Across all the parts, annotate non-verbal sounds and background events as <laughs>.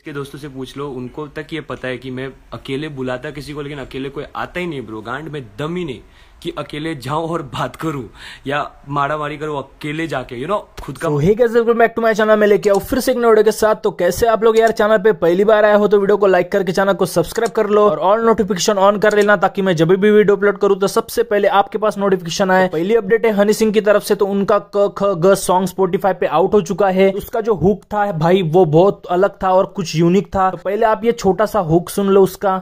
इसके दोस्तों से पूछ लो उनको तक ये पता है कि मैं अकेले बुलाता किसी को लेकिन अकेले कोई आता ही नहीं ब्रो गांड में दम ही नहीं कि अकेले जाऊं और बात करूं या मारी करूं अकेले जाके यू नो खुद का बैक टू माय चैनल में लेके आओ फिर से एक नोडे के साथ तो कैसे आप लोग यार चैनल पे पहली बार आए हो तो वीडियो को लाइक करके चैनल को सब्सक्राइब कर लो और ऑल नोटिफिकेशन ऑन कर लेना ताकि मैं जब भी वीडियो अपलोड करूँ तो सबसे पहले आपके पास नोटिफिकेशन आए पहली अपडेट है हनी सिंह की तरफ से तो उनका क ख ग सॉन्ग स्पोटिफाई पे आउट हो चुका है उसका जो हुक था भाई वो बहुत अलग था और कुछ यूनिक था तो पहले आप ये छोटा सा हुक सुन लो उसका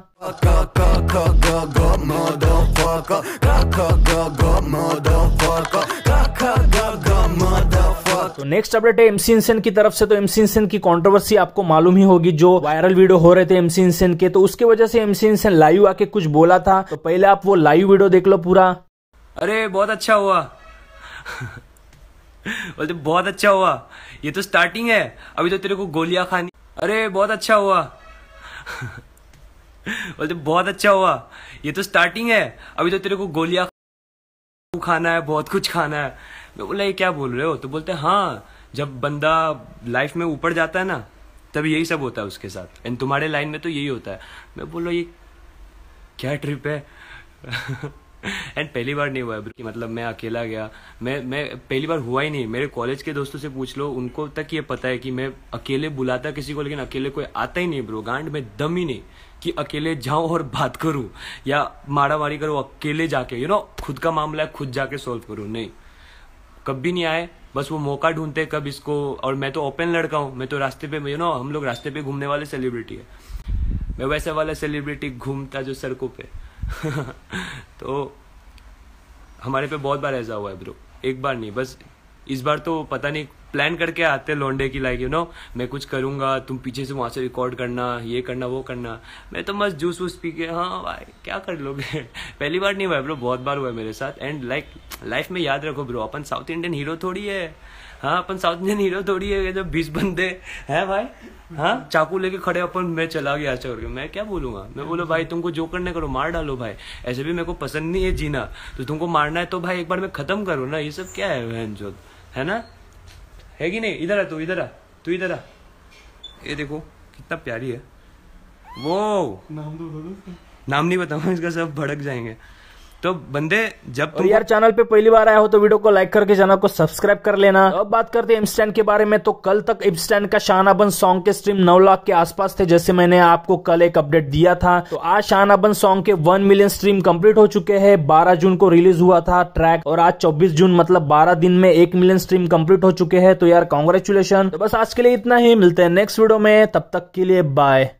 motherfucker, gaga gaga motherfucker, gaga gaga motherfucker. तो नेक्स्ट अपडेट है एमसी इंसेन की तरफ से तो एमसी इंसेन की कंट्रोवर्सी आपको मालूम ही होगी जो वायरल वीडियो हो रहे थे एमसी इंसेन के तो उसके वजह से एमसी इंसेन लाइव आके कुछ बोला था तो पहले आप वो लाइव वीडियो देख लो पूरा अरे बहुत अच्छा हुआ बोलते बहुत अच्छा हुआ ये तो स्टार्टिंग है अभी तो तेरे को गोलियां खानी अरे बहुत अच्छा हुआ बोलते बहुत अच्छा हुआ ये तो स्टार्टिंग है अभी तो तेरे को गोलियां खाना है बहुत कुछ खाना है मैं बोला ये क्या बोल रहे हो तो बोलते हाँ जब बंदा लाइफ में ऊपर जाता है ना तब यही सब होता है उसके साथ एंड तुम्हारे लाइन में तो यही होता है मैं बोलो ये क्या ट्रिप है एंड <laughs> पहली बार नहीं हुआ है कि मतलब मैं अकेला गया मैं मैं पहली बार हुआ ही नहीं मेरे कॉलेज के दोस्तों से पूछ लो उनको तक ये पता है कि मैं अकेले बुलाता किसी को लेकिन अकेले कोई आता ही नहीं ब्रो गांड में दम ही नहीं कि अकेले जाऊं और बात करूं या मारा मारी करूं अकेले जाके यू you नो know, खुद का मामला है खुद जाके सोल्व करूं नहीं कभी नहीं आए बस वो मौका ढूंढते कब इसको और मैं तो ओपन लड़का हूँ मैं तो रास्ते पे यू नो हम लोग रास्ते पे घूमने वाले सेलिब्रिटी है मैं वैसे वाला सेलिब्रिटी घूमता जो सड़कों पर <laughs> तो हमारे पे बहुत बार ऐसा हुआ है ब्रो एक बार नहीं बस इस बार तो पता नहीं प्लान करके आते लोंडे की लाइक यू नो मैं कुछ करूंगा तुम पीछे से वहां से रिकॉर्ड करना ये करना वो करना मैं तो मस्त जूस वूस पी के हाँ भाई क्या कर लोगे <laughs> पहली बार नहीं हुआ ब्रो बहुत बार हुआ है मेरे साथ एंड लाइक लाइफ में याद रखो ब्रो अपन साउथ इंडियन हीरो थोड़ी है हाँ अपन साउथ इंडियन हीरो थोड़ी है जब बीस बंदे हैं भाई हाँ चाकू लेके खड़े अपन मैं चला गया छोड़ अच्छा करके मैं क्या बोलूंगा मैं बोलो भाई तुमको जो करने करो मार डालो भाई ऐसे भी मेरे को पसंद नहीं है जीना तो तुमको मारना है तो भाई एक बार मैं खत्म करूँ ना ये सब क्या है बहन जो है ना है कि नहीं इधर आ तू इधर आ तू इधर आ ये देखो कितना प्यारी है वो नाम तो दो नाम नहीं बताऊंगा इसका सब भड़क जाएंगे तो बंदे जब तुम यार चैनल पे पहली बार आया हो तो वीडियो को लाइक करके चैनल को सब्सक्राइब कर लेना अब बात करते हैं इमस्टैंड के बारे में तो कल तक इमस्टैंड का शानाबन सॉन्ग के स्ट्रीम 9 लाख के आसपास थे जैसे मैंने आपको कल एक अपडेट दिया था तो आज शानाबन सॉन्ग के 1 मिलियन स्ट्रीम कम्प्लीट हो चुके हैं बारह जून को रिलीज हुआ था ट्रैक और आज चौबीस जून मतलब बारह दिन में एक मिलियन स्ट्रीम कम्प्लीट हो चुके हैं तो यार कॉन्ग्रेचुलेशन तो बस आज के लिए इतना ही मिलते हैं नेक्स्ट वीडियो में तब तक के लिए बाय